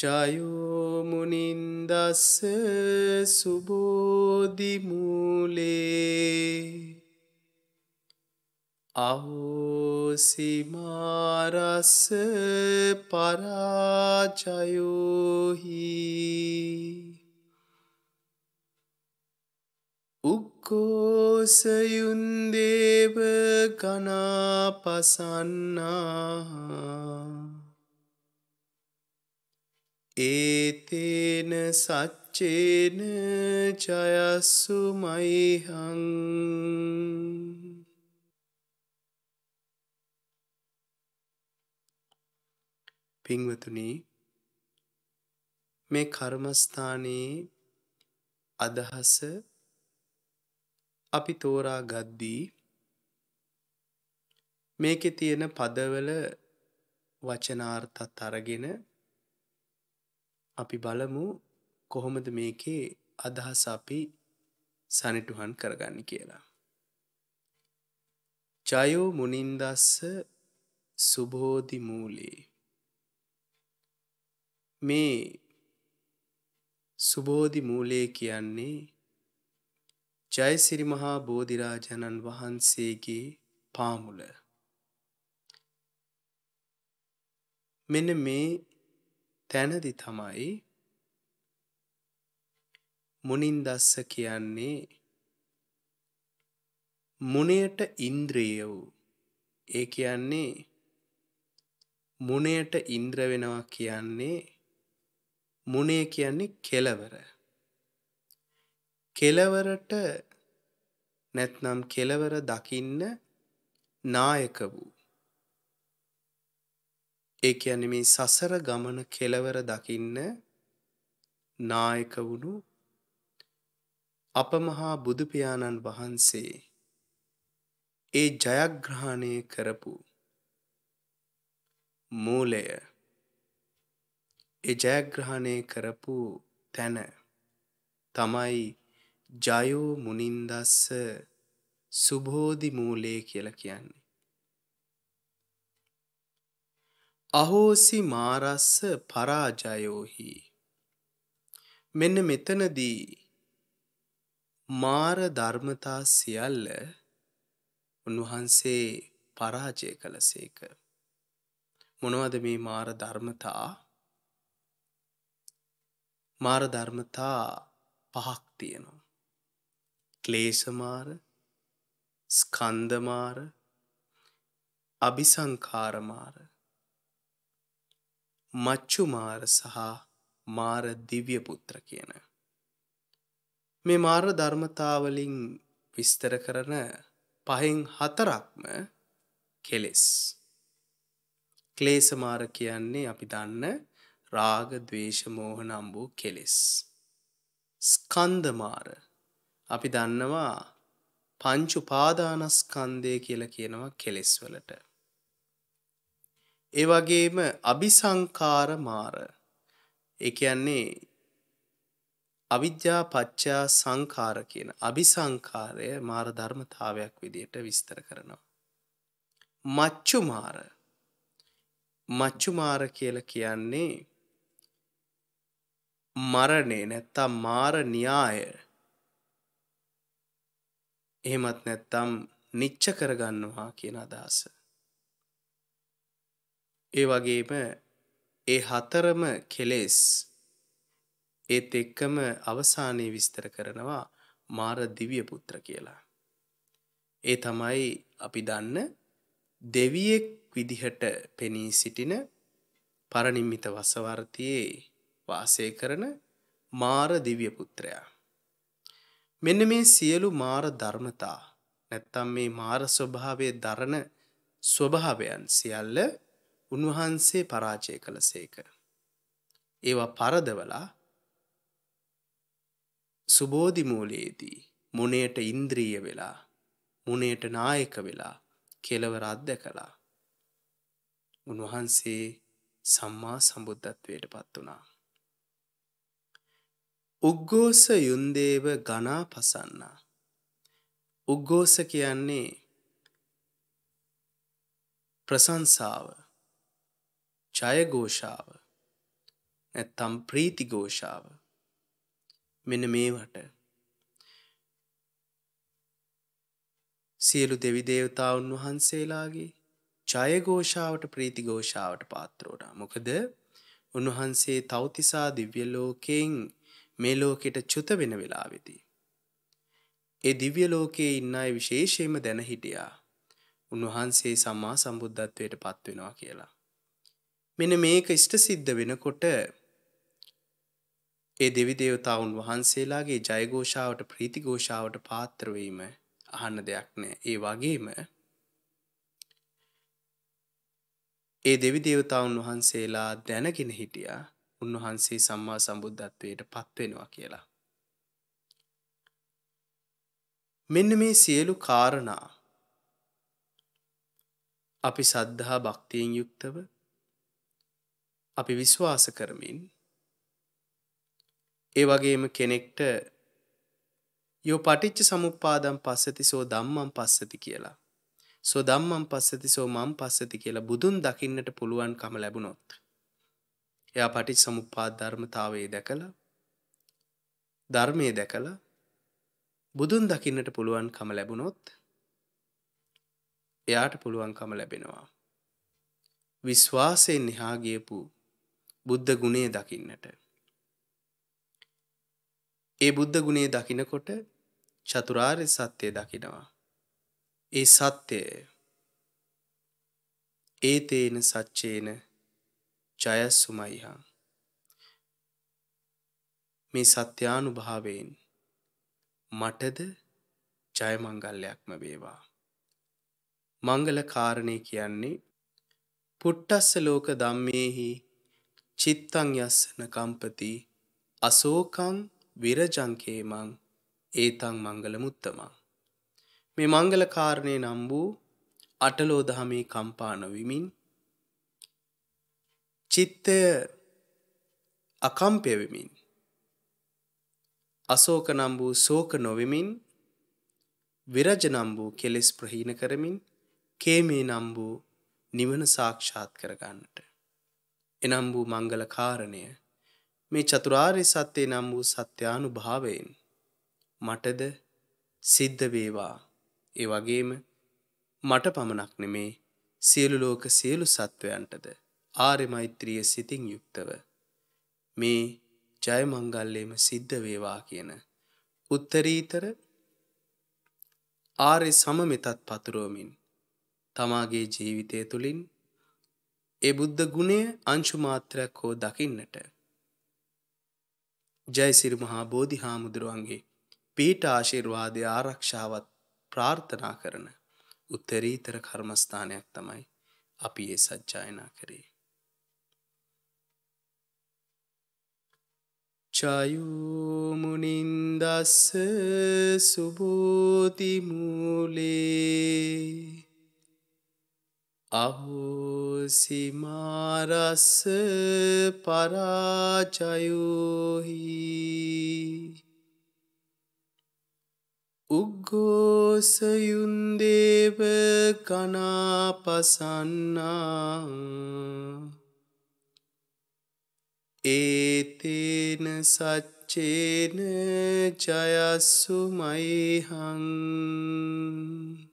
චයෝමුනින්දස්ස සුබෝධිමූලේ අහෝසිමාරස්ස පරාජයෝහි උක්කෝසයුන්දේව ගනාපසන්නා ඒතේන සච්චේන ජයස්සු මයිහං පින්වතුනි මේ කර්මස්ථානයේ අදහස අපි තෝරා ගද්දී මේකේ තියෙන පදවල වචනාර්ථත් අරගෙන අපි බලමු කොහොමද මේකේ අදහස අපි සනිටුහන් කරගන්න කියලා. ජයෝ මුනින්දස්ස සුබෝධිමූලේ මේ සුබෝධි මූලය කියන්නේ ජයසිරිමහා බෝධිරාජණන් වහන්සේගේ පාමුල මෙන්න මේ තැනදි තමයි මුනින්දස්ස කියන්නේ මුණයට ඉන්ද්‍රිය වූ ඒ කියන්නේ මුණයට ඉන්ද්‍ර වෙනවා කියන්නේ මුණේ කියන්නේ කෙලවර කෙලවරට නැත්නම් කෙලවර දකින්න නායක වූ ඒ කියන්නේ මේ සසර ගමන කෙලවර දකින්න නායක වුණු අපමහා බුදු පියාණන් වහන්සේ ඒ ජයග්‍රහණය කරපු මූලය ඒ ජයග්‍රහණය කරපු තැන තමයි ජයෝ මුනින්දස්ස සුබෝධි මූලයේ කියලා කියන්නේ අහෝසි මාරස්ස පරාජයෝහි මෙන්න මෙතනදී මාර ධර්මතා සියල්ල උන්වහන්සේ පරාජය කළසේක මොනවද මේ මාර ධර්මතා මාර ධර්මතා පහක් තියෙනවා ක්ලේශමාර ස්කන්ධමාර අபிසංකාරමාර මච්චු මාර සහ මාර දිව්‍ය පුත්‍ර කියන. මේ මාර ධර්මතාවලින් විස්තර කරන පහෙන් හතරක්ම කෙලෙස්. ක්ලේශ මාර කියන්නේ අපි දන්න රාග ద్వේෂ මෝහ නම් වූ කෙලෙස්. ස්කන්ධ මාර අපි දන්නවා පංච උපාදානස්කන්ධය කියලා කියනවා කෙලෙස් වලට. ඒ වගේම අபிසංකාර මාර. ඒ කියන්නේ අවිද්‍යා පච්චා සංඛාර කියන අபிසංකාරය මාර ධර්මතාවයක් විදිහට විස්තර කරනවා. මච්චු මාර. මච්චු මාර කියලා කියන්නේ මරණේ නැත්තම් මාර න්‍යාය එහෙමත් නැත්තම් නිච්ච කරගන්නවා කියන අදහස. ඒ වගේම ඒ හතරම කෙලෙස් ඒත් එක්කම අවසානයේ විස්තර කරනවා මාර දිව්‍ය පුත්‍ර කියලා. ඒ තමයි අපි දන්න දෙවියෙක් විදිහට පෙනී සිටින පරණිම්මිත වසවර්තියේ වාසය කරන මාර දිව්‍ය පුත්‍රයා. මෙන්න මේ සියලු මාර ධර්මතා නැත්තම් මේ මාර ස්වභාවය දරණ ස්වභාවයන් සියල්ල උන්වහන්සේ පරාජය කළ සේක. ඒවා පරදවලා සුබෝධිමූලයේදී මොනයට ඉන්ද්‍රීය වෙලා මොනයට නායක වෙලා කෙලවර අත්දැකලා උන්වහන්සේ සම්මා සම්බුද්ධත්වයට පත් වුණා. උග්ගෝස යුන්දේව ගනා පසන්න. උග්ගෝස කියන්නේ ප්‍රසංසාව ජයගෝෂාව නැත්තම් ප්‍රීතිගෝෂාව මෙන මේවට සියලු දෙවි දේවතාවුන් වහන්සේලාගේ ජයගෝෂාවට ප්‍රීතිගෝෂාවට පාත්‍රෝට මොකද උන්වහන්සේ තවතිසා දිව්‍ය ලෝකයෙන් මේ ලෝකෙට චුත වෙන වෙලාවෙදී. ඒ දිව්‍ය ලෝකයේ ඉන්න අය විශේෂයෙන්ම දැන හිටියා. උන්වහන්සේ සම්මා සම්බුද්ධත්වයට පත්වෙනවා කියලා. මෙන මේක ඉෂ්ට සිද්ධ වෙනකොට ඒ දෙවි දේවතාවුන් වහන්සේලාගේ ජයගෝෂාවට ප්‍රීතිගෝෂාවට පාත්‍ර වීම අහන්න දෙයක් නෑ. ඒ වගේම ඒ දෙවි දේවතාවුන් වහන්සේලා දැනගෙන හිටියා උන්වහන්සේ සම්මා සම්බුද්ධත්වයට පත් වෙනවා කියලා. මෙන්න මේ සියලු කාරණා අපි සද්ධා භක්තියෙන් යුක්තව අපි විශ්වාස කරමින් ඒ වගේම කෙනෙක්ට යෝ පටිච්ච සමුපාදම් පස්සති සෝ ධම්මම් පස්සති කියලා. සෝ ධම්මම් පස්සති සෝ මම් පස්සති කියලා බුදුන් දකින්නට පුළුවන්කම ලැබුණොත්. එයා පටිච්ච සමුපාද ධර්මතාවයේ දැකලා ධර්මයේ දැකලා බුදුන් දකින්නට පුළුවන්කම ලැබුණොත් එයාට පුළුවන්කම ලැබෙනවා. විශ්වාසයෙන් එහා ගියපු බුද්ධ ගුණය දකින්නට. ඒ බුද්ධ ගුණේ දකිනකොට චතුරාර්ය සත්‍යය දකිනවා. ඒ සත්‍යය ඒතේන සච්චේන ජයස්සුමයිහා. මේ සත්‍යානු භාවයෙන් මටද ජයමංගල්ලයක්ම වේවා. මංගල කාරණය කියන්නේ පුට්ටස්ස ලෝක දම්මේහි චිත්තං යස්සන කම්පති අසෝකං විරජංකේමං ඒතං මංගල මුත්තමං මේ මංගල කාරණේ නම් වූ අටලෝ දහමේ කම්පා නොවිමින් චිත්තය අකම්පය වෙමින් අසෝක නම් වූ ශෝක නොවෙමින් විරජ නම් වූ කෙලෙස් ප්‍රහීන කරමින් කේමේ නම් වූ නිවන සාක්ෂාත් කරගන්නට එනම් වූ මංගල කාරණය මේ චතුරාර්ය සත්‍යය නම් වූ සත්‍යානු භාවයෙන් මටද සිද්ධ වේවා ඒ වගේම මට පමණක් නෙමේ සියලු ලෝක සියලු සත්වයන්ටද ආර්ය මෛත්‍රිය සිතින් යුක්තව මේ ජය මංගල්‍යම සිද්ධ වේවා කියන උත්තරීතර ආර්ය සමමිතත් පතුරවමින් තමාගේ ජීවිතය තුළින් ඒ බුද්ධ ගුණය අංශු මාත්‍රයක් හෝ දකින්නට. ජයසිරි මහා බෝධි හාමුදුරුවන්ගේ පීට ආශිර්වාදය ආරක්ෂාවත් ප්‍රාර්ථනා කරන උත්තරීතර කර්මස්ථානයක් තමයි අපි ඒ සජ්ජායනා කරේ. චයුමුනින්දස්ස සුබෝතිමූලේ අහෝසිමාරස්ස පරාචයුහි උග්ගෝසයුන්දේව කනාපසන්නා ඒතේන සච්චේන ජයස්සුමයිහං